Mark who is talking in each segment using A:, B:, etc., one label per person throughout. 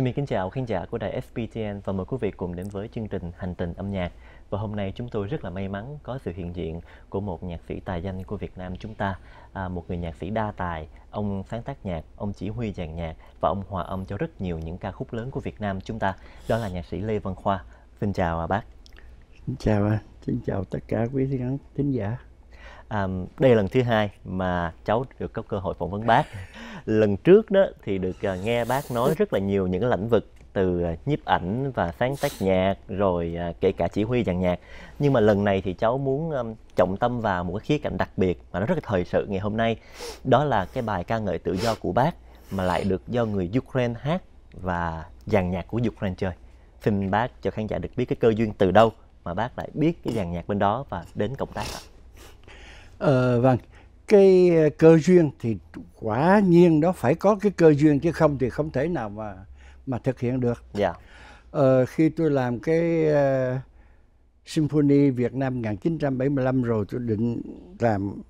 A: Xin mình kính chào khán giả của đài FPTN và mời quý vị cùng đến với chương trình Hành trình âm nhạc. Và hôm nay chúng tôi rất là may mắn có sự hiện diện của một nhạc sĩ tài danh của Việt Nam chúng ta, à, một người nhạc sĩ đa tài, ông sáng tác nhạc, ông chỉ huy dàn nhạc và ông hòa âm cho rất nhiều những ca khúc lớn của Việt Nam chúng ta. Đó là nhạc sĩ Lê Văn Khoa. Xin chào à, bác.
B: Xin chào à. Xin chào tất cả quý khán thính giả.
A: À, đây là lần thứ hai mà cháu được có cơ hội phỏng vấn bác lần trước đó thì được à, nghe bác nói rất là nhiều những lĩnh vực từ à, nhiếp ảnh và sáng tác nhạc rồi à, kể cả chỉ huy dàn nhạc nhưng mà lần này thì cháu muốn trọng tâm vào một cái khía cạnh đặc biệt mà nó rất là thời sự ngày hôm nay đó là cái bài ca ngợi tự do của bác mà lại được do người Ukraine hát và dàn nhạc của Ukraine chơi xin bác cho khán giả được biết cái cơ duyên từ đâu mà bác lại biết cái dàn nhạc bên đó và đến cộng tác ạ
B: à, vâng cái ờ, cơ duyên thì quả nhiên đó phải có cái cơ duyên chứ không thì không thể nào mà mà thực hiện được. Dạ. Ờ, khi tôi làm cái uh, Symphony Việt Nam 1975 rồi tôi định làm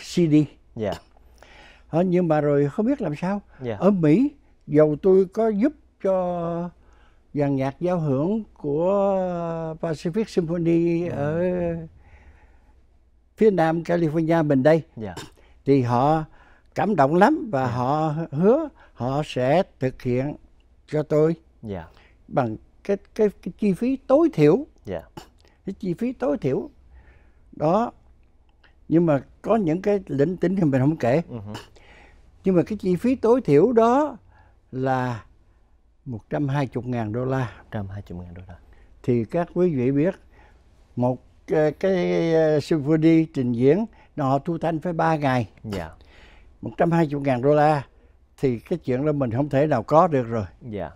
B: CD. Dạ. Ờ, nhưng mà rồi không biết làm sao. Dạ. Ở Mỹ dầu tôi có giúp cho dàn nhạc giao hưởng của Pacific Symphony ừ. ở phía nam California mình đây yeah. Dạ. thì họ cảm động lắm và yeah. Dạ. họ hứa họ sẽ thực hiện cho tôi yeah. Dạ. bằng cái, cái cái chi phí tối thiểu yeah. cái chi phí tối thiểu đó nhưng mà có những cái lĩnh tính thì mình không kể uh-huh. nhưng mà cái chi phí tối thiểu đó là 120 ngàn đô la 120 ngàn đô la thì các quý vị biết một Ờ, cái, cái uh, symphony trình diễn họ thu thanh phải 3 ngày dạ. 120 ngàn đô la thì cái chuyện đó mình không thể nào có được rồi dạ.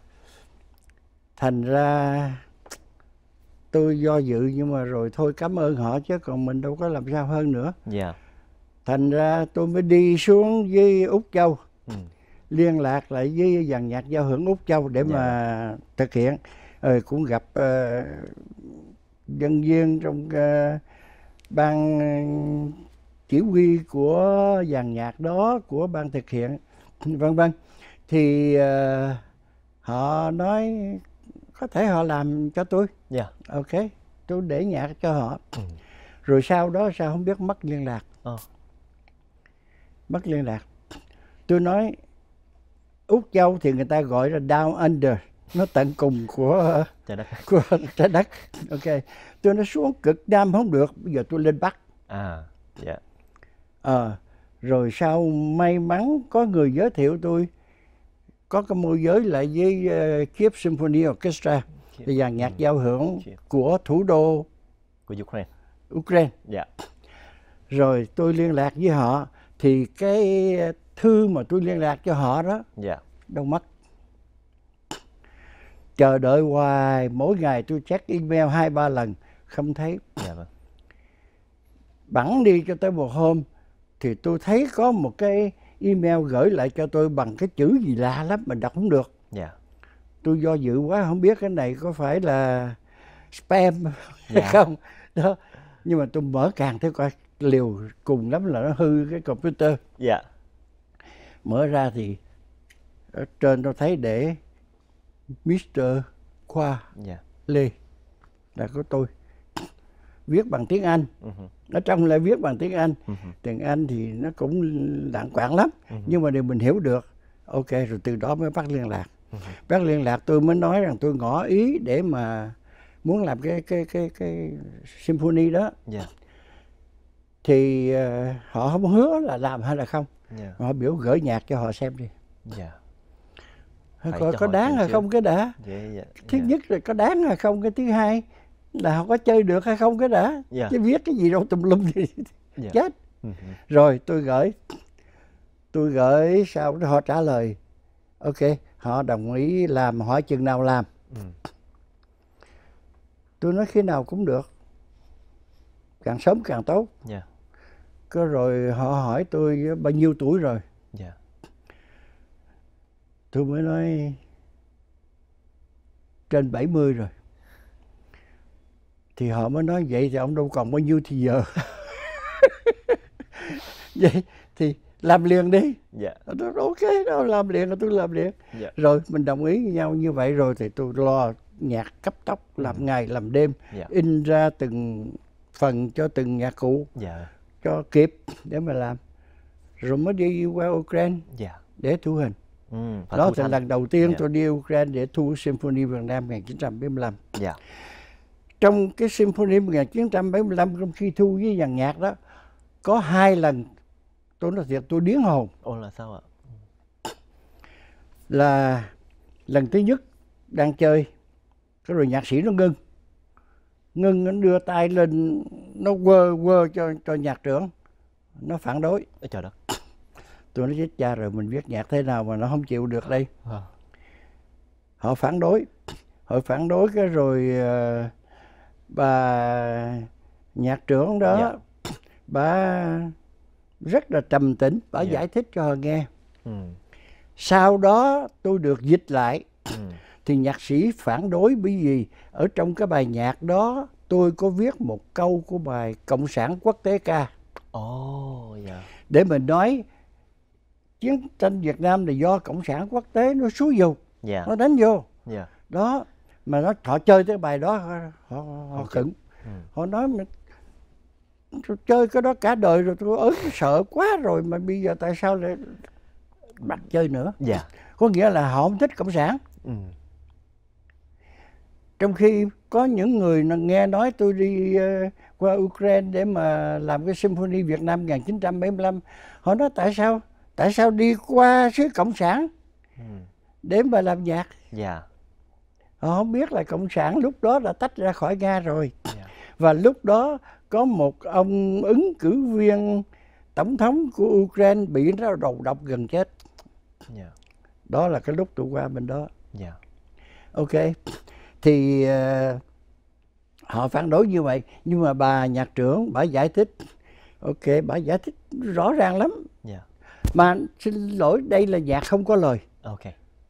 B: thành ra tôi do dự nhưng mà rồi thôi cảm ơn họ chứ còn mình đâu có làm sao hơn nữa dạ. thành ra tôi mới đi xuống với úc châu ừ. liên lạc lại với dàn nhạc giao hưởng úc châu để dạ. mà thực hiện rồi cũng gặp uh, dân viên trong uh, ban ờ, chỉ huy của dàn nhạc đó của ban thực hiện vân vân thì uh, họ nói có thể họ làm cho tôi yeah. Dạ. ok tôi để nhạc cho họ ừ. rồi sau đó sao không biết mất liên lạc ờ. mất liên lạc tôi nói úc châu thì người ta gọi là down under nó tận cùng của trái đất. của trái đất ok tôi nó xuống cực nam không được bây giờ tôi lên bắc à dạ yeah. Ờ, à, rồi sau may mắn có người giới thiệu tôi có cái môi giới lại với uh, ờ, Kiev Symphony Orchestra là dàn nhạc giao hưởng của thủ đô của Ukraine Ukraine dạ, rồi tôi liên lạc với họ thì cái thư mà tôi liên lạc cho họ đó dạ, đâu mất chờ đợi hoài mỗi ngày tôi check email hai ba lần không thấy dạ vâng. bẵng đi cho tới một hôm thì tôi thấy có một cái email gửi lại cho tôi bằng cái chữ gì lạ lắm mà đọc không được dạ. tôi do dự quá không biết cái này có phải là spam dạ. hay không đó nhưng mà tôi mở càng thấy coi liều cùng lắm là nó hư cái computer dạ. mở ra thì ở trên tôi thấy để Mr. Khoa yeah. Dạ. Lê là của tôi viết bằng tiếng Anh uh-huh. ở trong lại viết bằng tiếng Anh uh-huh. tiếng Anh thì nó cũng lãng quảng lắm uh-huh. nhưng mà điều mình hiểu được ok rồi từ đó mới bắt liên lạc uh-huh. bắt liên lạc tôi mới nói rằng tôi ngỏ ý để mà muốn làm cái cái cái cái symphony đó yeah. Dạ. thì uh, họ không hứa là làm hay là không yeah. Dạ. họ biểu gửi nhạc cho họ xem đi yeah coi có đáng hay không cái đã yeah, yeah, yeah. thứ dạ. nhất là có đáng hay không cái thứ hai là họ có chơi được hay không cái đã yeah. Dạ. chứ viết cái gì đâu tùm lum thì yeah. Dạ. chết ừ, ừ. rồi tôi gửi tôi gửi sao họ trả lời ok họ đồng ý làm hỏi chừng nào làm ừ. tôi nói khi nào cũng được càng sớm càng tốt yeah. Cứ rồi họ hỏi tôi bao nhiêu tuổi rồi tôi mới nói trên 70 rồi thì họ mới nói vậy thì ông đâu còn bao nhiêu thì giờ vậy thì làm liền đi dạ yeah. tôi nói, ok đâu làm liền tôi làm liền yeah. Dạ. rồi mình đồng ý nhau như vậy rồi thì tôi lo nhạc cấp tốc ừ. làm ừ. ngày làm đêm yeah. Dạ. in ra từng phần cho từng nhạc cụ yeah. Dạ. cho kịp để mà làm rồi mới đi qua Ukraine yeah. để thu hình
C: Ừ, Đó là lần đầu tiên yeah. Dạ. tôi
B: đi Ukraine để thu Symphony Việt Nam 1975. Yeah. Trong cái Symphony 1975 trong khi thu với dàn nhạc đó có hai lần tôi nói thiệt tôi điếng hồn. Ồ là sao ạ? Là lần thứ nhất đang chơi cái rồi nhạc sĩ nó ngưng ngưng nó đưa tay lên nó quơ quơ cho cho nhạc trưởng nó phản đối Ê, trời đất tôi nói chết cha rồi mình viết nhạc thế nào mà nó không chịu được đây à. họ phản đối họ phản đối cái rồi uh, bà nhạc trưởng đó dạ. bà rất là trầm tĩnh bà dạ. giải thích cho họ nghe ừ. sau đó tôi được dịch lại ừ. thì nhạc sĩ phản đối bởi vì ở trong cái bài nhạc đó tôi có viết một câu của bài cộng sản quốc tế ca oh, yeah. Dạ. để mình nói chiến tranh Việt Nam là do cộng sản quốc tế nó xúi dục yeah. Dạ. nó đánh vô yeah. Dạ. đó mà nó họ chơi cái bài đó họ họ, họ khẩn ừ. họ nói tôi chơi cái đó cả đời rồi tôi ớn sợ quá rồi mà bây giờ tại sao lại bắt chơi nữa Dạ, có nghĩa là họ không thích cộng sản ừ. trong khi có những người nghe nói tôi đi ờ, qua Ukraine để mà làm cái symphony Việt Nam 1975 họ nói tại sao tại sao đi qua xứ cộng sản ừ. để mà làm nhạc dạ họ không biết là cộng sản lúc đó đã tách ra khỏi nga rồi dạ. và lúc đó có một ông ứng cử viên tổng thống của ukraine bị nó đầu độc gần chết dạ. đó là cái lúc tôi qua bên đó dạ. ok thì ờ, họ phản đối như vậy nhưng mà bà nhạc trưởng bà giải thích ok bà giải thích rõ ràng lắm mà xin lỗi đây là nhạc không có lời ok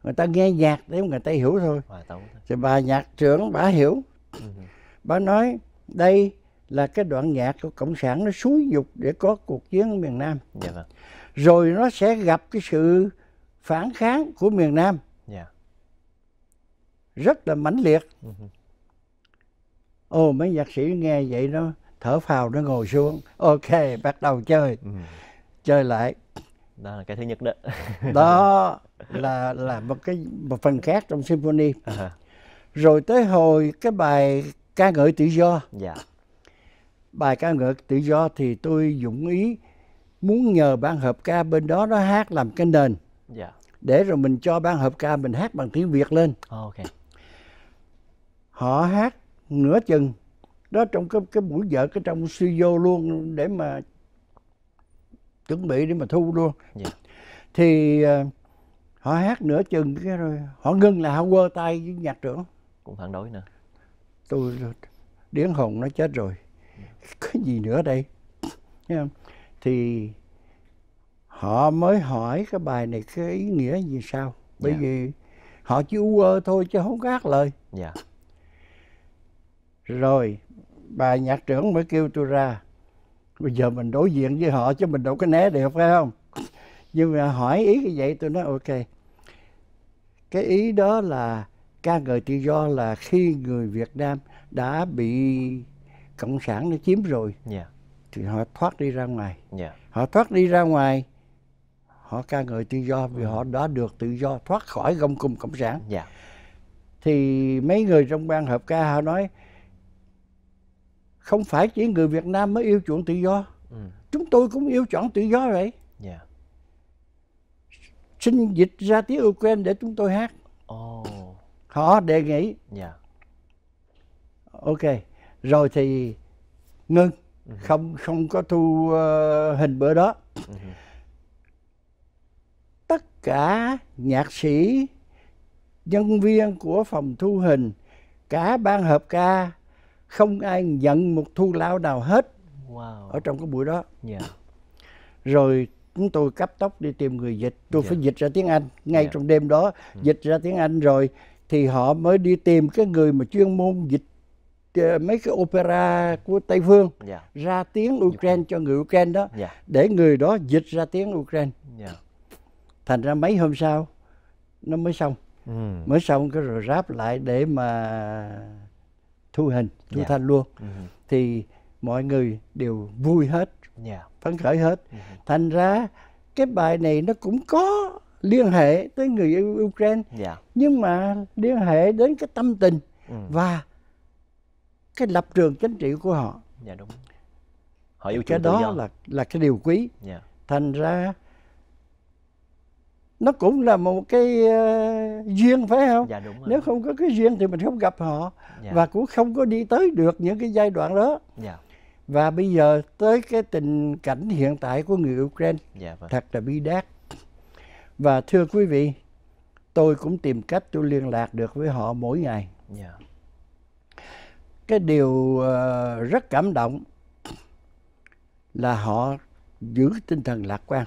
B: người ta nghe nhạc để người ta hiểu thôi thì bà nhạc trưởng bà hiểu ừ. bà nói đây là cái đoạn nhạc của cộng sản nó xúi dục để có cuộc chiến miền nam dạ vâng. rồi nó sẽ gặp cái sự phản kháng của miền nam dạ. rất là mãnh liệt ô ừ. mấy nhạc sĩ nghe vậy nó thở phào nó ngồi xuống ok bắt đầu chơi ừ. chơi lại
A: đó là cái thứ nhất đó
B: đó là là một cái một phần khác trong symphony à. rồi tới hồi cái bài ca ngợi tự do dạ. bài ca ngợi tự do thì tôi dũng ý muốn nhờ ban hợp ca bên đó nó hát làm cái nền dạ. để rồi mình cho ban hợp ca mình hát bằng tiếng việt lên okay. họ hát nửa chừng đó trong cái cái buổi vợ cái trong studio luôn để mà chuẩn bị để mà thu luôn yeah. Dạ. thì uh, họ hát nửa chừng cái rồi họ ngưng là họ quơ tay với nhạc trưởng cũng phản đối nữa tôi điển hồn nó chết rồi dạ. có gì nữa đây thì họ mới hỏi cái bài này cái ý nghĩa gì sao bởi yeah. Dạ. vì họ chỉ u ơ thôi chứ không gác lời yeah. rồi bà nhạc trưởng mới kêu tôi ra bây giờ mình đối diện với họ chứ mình đâu có né được phải không nhưng mà hỏi ý như vậy tôi nói ok cái ý đó là ca ngợi tự do là khi người Việt Nam đã bị cộng sản nó chiếm rồi yeah. Dạ. thì họ thoát đi ra ngoài yeah. Dạ. họ thoát đi ra ngoài họ ca ngợi tự do vì ừ. họ đã được tự do thoát khỏi gông cùm cộng sản yeah. Dạ. thì mấy người trong ban hợp ca họ nói không phải chỉ người Việt Nam mới yêu chuộng tự do ừ. chúng tôi cũng yêu chọn tự do vậy yeah. Dạ. xin dịch ra tiếng Ukraine để chúng tôi hát oh. họ đề nghị yeah. Dạ. ok rồi thì ngưng uh ừ. -huh. không không có thu uh, hình bữa đó uh ừ. -huh. tất cả nhạc sĩ nhân viên của phòng thu hình cả ban hợp ca không ai nhận một thu lao nào hết wow. ở trong cái buổi đó yeah. Dạ. rồi chúng tôi cấp tốc đi tìm người dịch tôi yeah. phải dạ. dịch ra tiếng anh ngay yeah. Dạ. trong đêm đó ừ. dịch ra tiếng anh rồi thì họ mới đi tìm cái người mà chuyên môn dịch ờ, mấy cái opera của tây phương yeah. ra tiếng ukraine cho người ukraine đó yeah. để người đó dịch ra tiếng ukraine yeah. thành ra mấy hôm sau nó mới xong ừ. mới xong cái rồi ráp lại để mà thu hình thu yeah. Dạ. thanh luôn uh ừ. -huh. thì mọi người đều vui hết yeah. Dạ. phấn khởi hết uh ừ. -huh. thành ra cái bài này nó cũng có liên hệ tới người yêu Ukraine yeah. Dạ. nhưng mà liên hệ đến cái tâm tình ừ. và cái lập trường chính trị của họ.
A: Dạ đúng. Họ yêu cái đó là
B: là cái điều quý. Yeah. Thành ra nó cũng là một cái uh, duyên phải không dạ, đúng rồi. nếu không có cái duyên thì mình không gặp họ dạ. và cũng không có đi tới được những cái giai đoạn đó dạ. và bây giờ tới cái tình cảnh hiện tại của người ukraine dạ, vâng. thật là bi đát và thưa quý vị tôi cũng tìm cách tôi liên lạc được với họ mỗi ngày dạ. cái điều uh, rất cảm động là họ giữ tinh thần lạc quan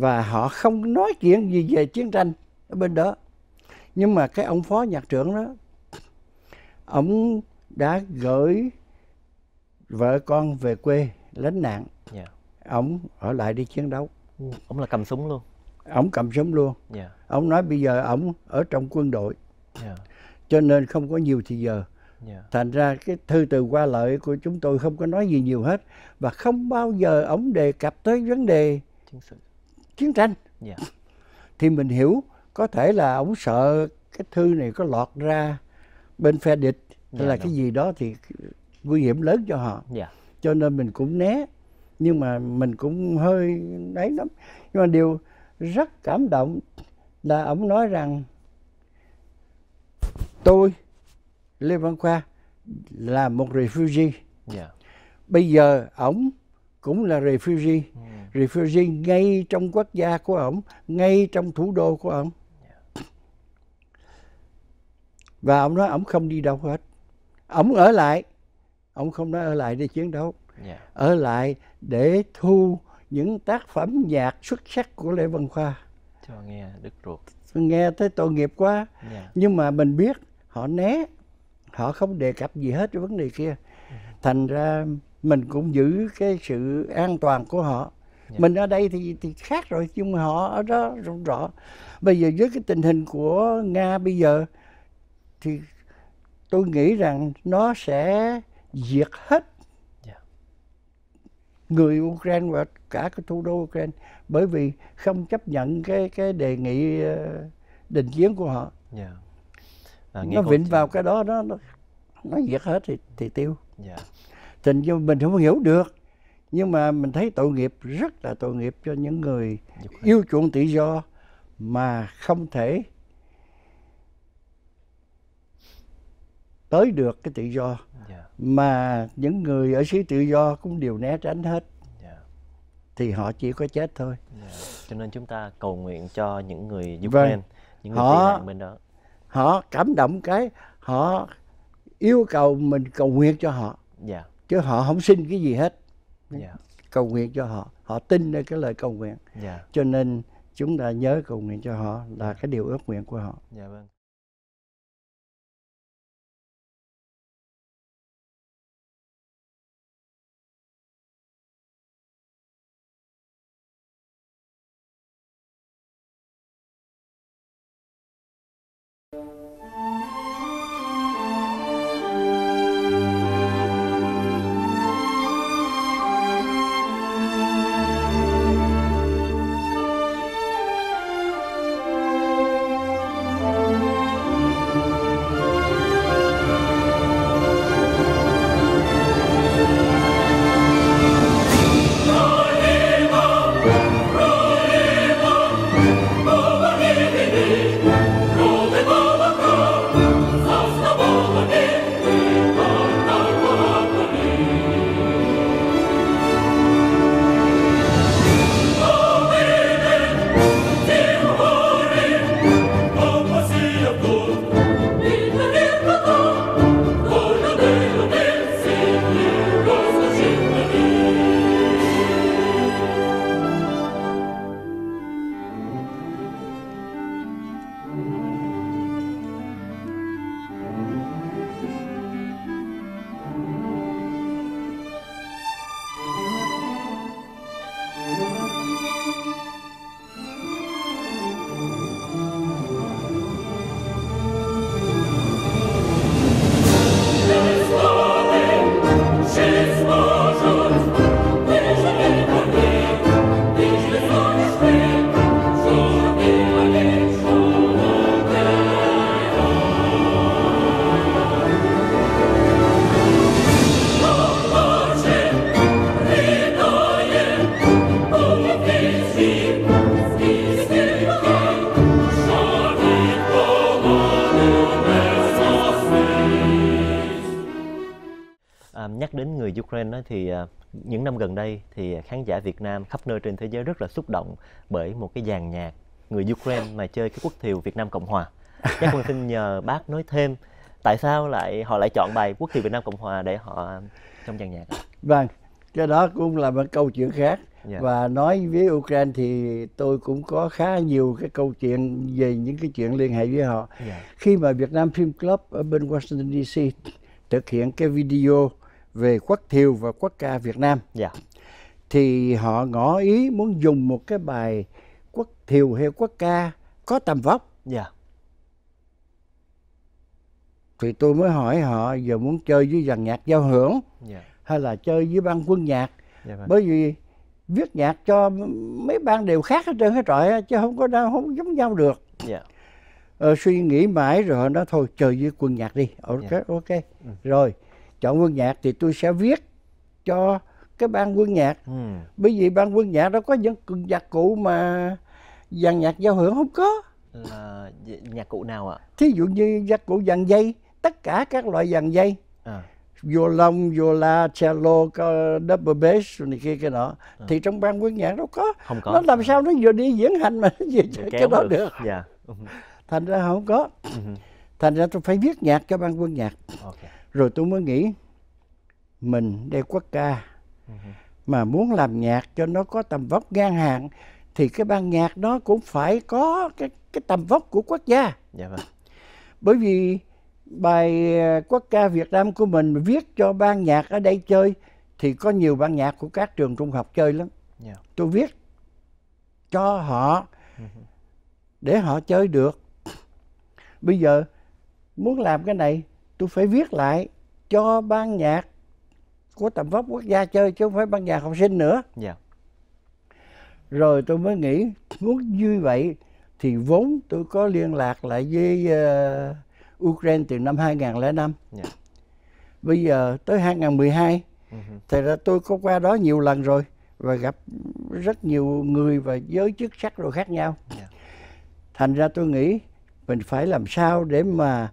B: và họ không nói chuyện gì về chiến tranh ở bên đó nhưng mà cái ông phó nhạc trưởng đó ông đã gửi vợ con về quê lánh nạn yeah. Dạ. ông ở lại đi chiến đấu ừ. ông là cầm súng luôn ông cầm súng luôn yeah. Dạ. ông nói bây giờ ông ở trong quân đội yeah. Dạ. cho nên không có nhiều thì giờ yeah. thành ra cái thư từ qua lợi của chúng tôi không có nói gì nhiều hết và không bao giờ ông đề cập tới vấn đề chiến sự chiến tranh yeah. Dạ. thì mình hiểu có thể là ông sợ cái thư này có lọt ra bên phe địch hay yeah, dạ, là đúng. cái gì đó thì nguy hiểm lớn cho họ yeah. Dạ. cho nên mình cũng né nhưng mà mình cũng hơi đấy lắm nhưng mà điều rất cảm động là ông nói rằng tôi lê văn khoa là một refugee yeah. bây giờ ông cũng là refugee ừ. refugee ngay trong quốc gia của ông, ngay trong thủ đô của ông. và ông nói ông không đi đâu hết ông ở lại ông không nói ở lại để chiến đấu yeah. Dạ. ở lại để thu những tác phẩm nhạc xuất sắc của lê văn khoa
C: cho nghe đức ruột
B: nghe tới tội nghiệp quá yeah. Dạ. nhưng mà mình biết họ né họ không đề cập gì hết cho vấn đề kia ừ. thành ra mình cũng giữ cái sự an toàn của họ yeah. Dạ. mình ở đây thì thì khác rồi nhưng mà họ ở đó rõ, rõ bây giờ với cái tình hình của nga bây giờ thì tôi nghĩ rằng nó sẽ diệt hết yeah. Dạ. người Ukraine và cả cái thủ đô Ukraine bởi vì không chấp nhận cái cái đề nghị ờ, đình chiến của họ yeah. Dạ. à, nó vịnh vào cái đó nó nó, nó diệt hết thì thì tiêu yeah tình yêu mình không hiểu được nhưng mà mình thấy tội nghiệp rất là tội nghiệp cho những người dạ vâng. yêu chuộng tự do mà không thể tới được cái tự do yeah. Dạ. mà những người ở xứ tự do cũng đều né tránh hết yeah. Dạ. thì họ chỉ có chết thôi yeah.
A: cho nên chúng ta cầu nguyện cho những người Ukraine vâng.
B: những người họ, nạn bên đó họ cảm động cái họ yêu cầu mình cầu nguyện cho họ yeah chứ họ không xin cái gì hết yeah. Dạ. cầu nguyện cho họ họ tin nơi cái lời cầu nguyện yeah. Dạ. cho nên chúng ta nhớ cầu nguyện cho họ là dạ. cái điều ước nguyện của họ
C: yeah, vâng. Thank you.
A: khán giả Việt Nam khắp nơi trên thế giới rất là xúc động bởi một cái dàn nhạc người Ukraine mà chơi cái quốc thiều Việt Nam Cộng Hòa. Chắc con xin nhờ bác nói thêm tại sao lại họ lại chọn bài quốc thiều Việt Nam Cộng Hòa để họ trong dàn nhạc?
B: Vâng, cái đó cũng là một câu chuyện khác. Yeah. Dạ. Và nói với Ukraine thì tôi cũng có khá nhiều cái câu chuyện về những cái chuyện liên hệ với họ. Yeah. Dạ. Khi mà Việt Nam Film Club ở bên Washington DC thực hiện cái video về quốc thiều và quốc ca Việt Nam. Yeah. Dạ thì họ ngỏ ý muốn dùng một cái bài quốc thiều hay quốc ca có tầm vóc. Dạ. Thì tôi mới hỏi họ giờ muốn chơi với dàn nhạc giao hưởng dạ. hay là chơi với ban quân nhạc. dạ. Vâng. Bởi vì viết nhạc cho mấy ban đều khác hết trơn hết trọi chứ không có đâu không giống nhau được. dạ. Ờ, suy nghĩ mãi rồi họ nói thôi chơi với quân nhạc đi. Ok yeah. Dạ. ok. Ừ. Rồi chọn quân nhạc thì tôi sẽ viết cho cái ban quân nhạc ừ. bởi vì ban quân nhạc đó có những nhạc cụ mà dàn nhạc giao hưởng không có
A: là nhạc cụ nào ạ
B: thí dụ như nhạc cụ dàn dây tất cả các loại dàn dây à. violon viola cello double bass này kia cái nọ à. thì trong ban quân nhạc đâu có không có nó làm sao nó vừa đi diễn hành mà nó vừa Để cái đó được, được. Yeah. Dạ. thành ra không có ừ. thành ra tôi phải viết nhạc cho ban quân nhạc okay. rồi tôi mới nghĩ mình đeo quốc ca mà muốn làm nhạc cho nó có tầm vóc ngang hàng thì cái ban nhạc đó cũng phải có cái cái tầm vóc của quốc gia dạ vâng. bởi vì bài ờ, quốc ca Việt Nam của mình viết cho ban nhạc ở đây chơi thì có nhiều ban nhạc của các trường trung học chơi lắm yeah. Dạ. tôi viết cho họ để họ chơi được bây giờ muốn làm cái này tôi phải viết lại cho ban nhạc của tầm vóc quốc gia chơi chứ không phải ban nhạc học sinh nữa yeah. Dạ. rồi tôi mới nghĩ muốn như vậy thì vốn tôi có liên lạc lại với uh, Ukraine từ năm 2005 yeah. Dạ. bây giờ tới 2012 uh-huh. Ừ thì là tôi có qua đó nhiều lần rồi và gặp rất nhiều người và giới chức sắc rồi khác nhau yeah. Dạ. thành ra tôi nghĩ mình phải làm sao để mà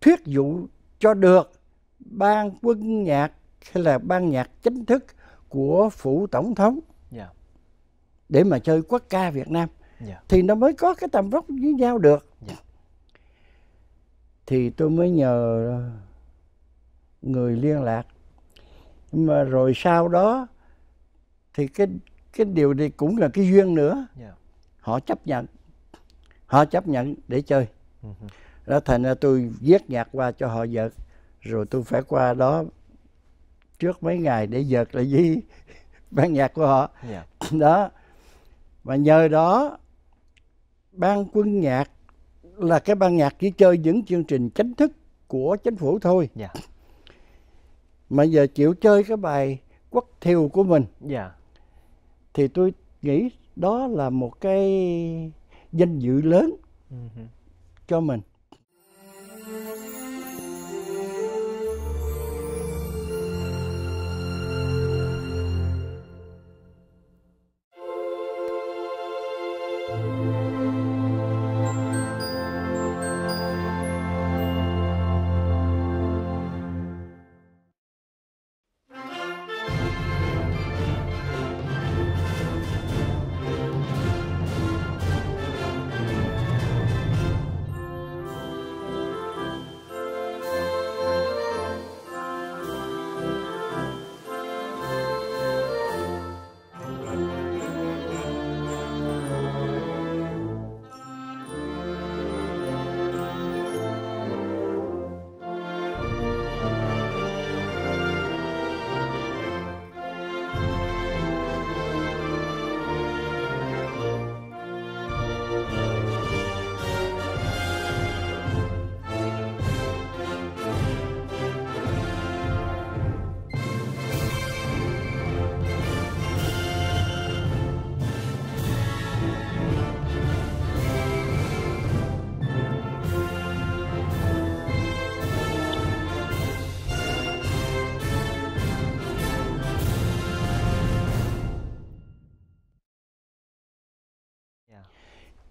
B: thuyết dụ cho được ban quân nhạc hay là ban nhạc chính thức của phủ tổng thống yeah. Dạ. để mà chơi quốc ca Việt Nam yeah. Dạ. thì nó mới có cái tầm vóc với nhau được yeah. Dạ. thì tôi mới nhờ ờ, người liên lạc mà rồi sau đó thì cái cái điều này cũng là cái duyên nữa yeah. họ chấp nhận họ chấp nhận để chơi uh-huh. đó thành ra tôi viết nhạc qua cho họ giật rồi tôi phải qua đó trước mấy ngày để dợt lại di ban nhạc của họ yeah. Dạ. đó và nhờ đó ban quân nhạc là cái ban nhạc chỉ chơi những chương trình chính thức của chính phủ thôi yeah. Dạ. mà giờ chịu chơi cái bài quốc thiều của mình yeah. Dạ. thì tôi nghĩ đó là một cái danh dự lớn uh ừ -huh. cho mình Thank you.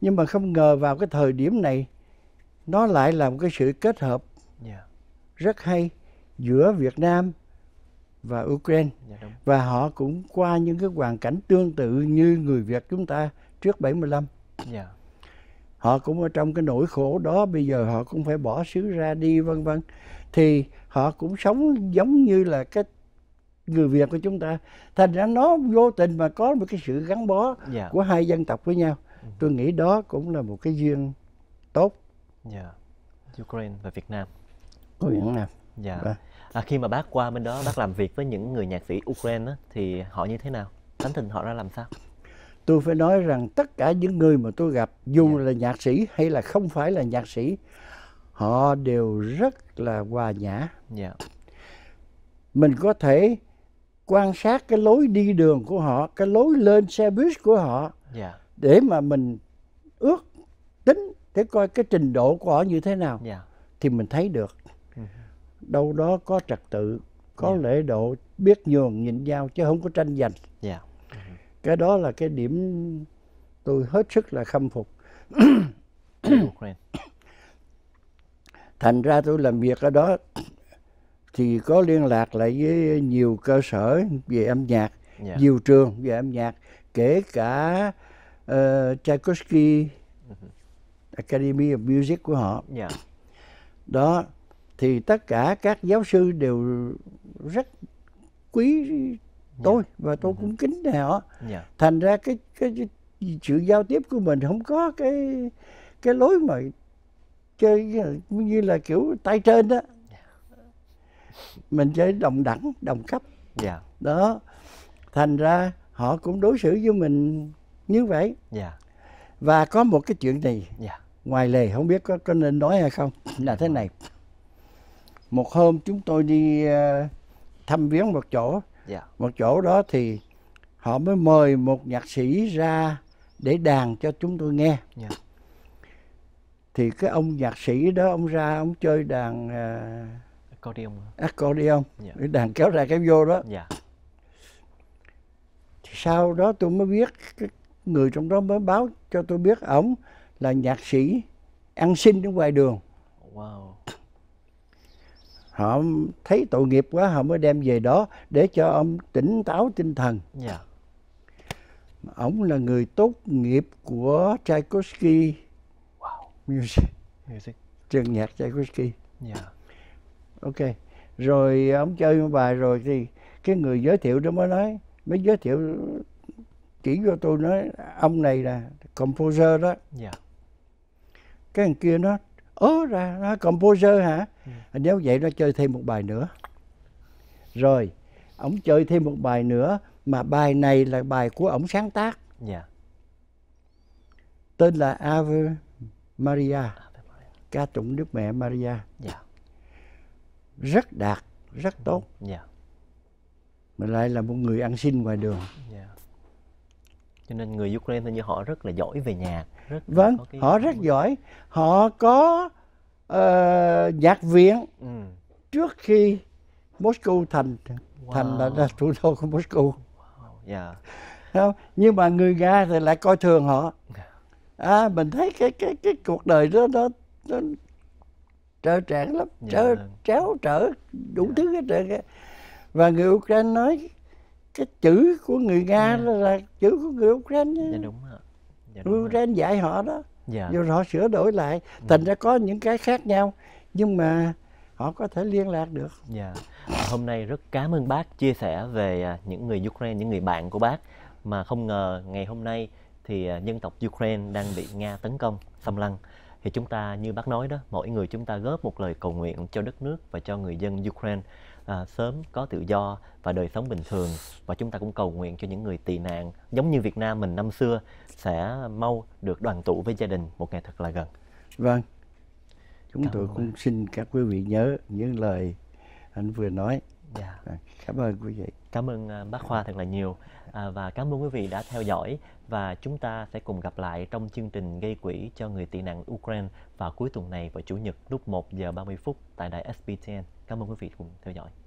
B: nhưng mà không ngờ vào cái thời điểm này nó lại là một cái sự kết hợp yeah. Dạ. rất hay giữa Việt Nam và Ukraine dạ, và họ cũng qua những cái hoàn cảnh tương tự như người Việt chúng ta trước 75. Dạ. Họ cũng ở trong cái nỗi khổ đó bây giờ họ cũng phải bỏ xứ ra đi vân vân thì họ cũng sống giống như là cái người Việt của chúng ta thành ra nó vô tình mà có một cái sự gắn bó dạ. của hai dân tộc với nhau tôi nghĩ đó cũng là một cái duyên tốt
A: dạ Ukraine và Việt Nam của Việt Nam dạ và. Dạ. À, khi mà bác qua bên đó bác làm việc với những người nhạc sĩ Ukraine đó, thì họ như thế nào tánh tình họ ra làm sao
B: tôi phải nói rằng tất cả những người mà tôi gặp dù yeah. Dạ. là nhạc sĩ hay là không phải là nhạc sĩ họ đều rất là hòa nhã yeah. Dạ. mình có thể quan sát cái lối đi đường của họ cái lối lên xe buýt của họ yeah để mà mình ước tính để coi cái trình độ của họ như thế nào yeah. Dạ. thì mình thấy được ừ. đâu đó có trật tự có yeah. Dạ. lễ độ biết nhường nhịn nhau chứ không có tranh giành yeah. Dạ. cái đó là cái điểm tôi hết sức là khâm phục thành ra tôi làm việc ở đó thì có liên lạc lại với nhiều cơ sở về âm nhạc yeah. nhiều trường về âm nhạc kể cả uh, Tchaikovsky ừ Academy of Music của họ. Yeah. Dạ. Đó thì tất cả các giáo sư đều rất quý tôi yeah. Dạ. và tôi ừ cũng kính này họ. Yeah. Dạ. Thành ra cái, cái sự giao tiếp của mình không có cái cái lối mà chơi như là kiểu tay trên đó. Mình chơi đồng đẳng, đồng cấp. Yeah. Đó. Thành ra họ cũng đối xử với mình như vậy yeah. Dạ. và có một cái chuyện này yeah. Dạ. ngoài lề không biết có, có nên nói hay không là thế này một hôm chúng tôi đi ờ, thăm viếng một chỗ yeah. Dạ. một chỗ đó thì họ mới mời một nhạc sĩ ra để đàn cho chúng tôi nghe yeah. thì cái ông nhạc sĩ đó ông ra ông chơi đàn uh, accordion accordion yeah. đàn kéo ra kéo vô đó yeah. thì sau đó tôi mới biết cái người trong đó mới báo cho tôi biết ổng là nhạc sĩ ăn xin ở ngoài đường wow. họ thấy tội nghiệp quá họ mới đem về đó để cho ông tỉnh táo tinh thần yeah. Dạ. Ông là người tốt nghiệp của Tchaikovsky wow. music, music. trường nhạc Tchaikovsky yeah. Dạ. ok rồi ông chơi một bài rồi thì cái người giới thiệu đó mới nói mới giới thiệu chỉ cho tôi nói ông này là composer đó yeah. Dạ. cái thằng kia nó ớ ra nó composer hả yeah. Ừ. nếu vậy nó chơi thêm một bài nữa rồi ông chơi thêm một bài nữa mà bài này là bài của ông sáng tác yeah. Dạ. tên là Ave Maria ca tụng Đức Mẹ Maria yeah. Dạ. rất đạt rất tốt yeah. mà lại là một người ăn xin ngoài đường
A: yeah cho nên người Ukraine như họ rất
B: là giỏi về nhạc
A: rất vâng cái... họ rất
B: giỏi họ có uh, nhạc viện ừ. trước khi Moscow thành wow. thành là, là thủ đô của Moscow wow. yeah. không nhưng mà người Nga thì lại coi thường họ à mình thấy cái cái cái cuộc đời đó nó, nó trơ trẽn lắm trơ yeah. tréo trở đủ yeah. thứ hết trơn và người Ukraine nói cái chữ của người nga ừ. là chữ của người ukraine dạ đúng rồi dạ, đúng người ukraine dạy họ đó dạ. rồi họ sửa đổi lại ừ. thành ra có những cái khác nhau nhưng mà họ có thể liên lạc được.
A: Dạ. hôm nay rất cảm ơn bác chia sẻ về à, những người Ukraine, những người bạn của bác mà không ngờ ngày hôm nay thì à, dân tộc Ukraine đang bị Nga tấn công, xâm lăng. Thì chúng ta như bác nói đó, mỗi người chúng ta góp một lời cầu nguyện cho đất nước và cho người dân Ukraine à, sớm có tự do và đời sống bình thường và chúng ta cũng cầu nguyện cho những người tị nạn giống như Việt Nam mình năm xưa sẽ mau được đoàn tụ với gia đình một ngày thật là gần.
B: Vâng. Chúng Cảm tôi cũng xin các quý vị nhớ những lời anh vừa nói Dạ. cảm ơn quý vị.
A: Cảm ơn à, bác Khoa thật là nhiều à, và cảm ơn quý vị đã theo dõi và chúng ta sẽ cùng gặp lại trong chương trình gây quỹ cho người tị nạn Ukraine vào cuối tuần này vào chủ nhật lúc 1 giờ 30 phút tại đài SBTN. Cảm ơn quý vị cùng theo dõi.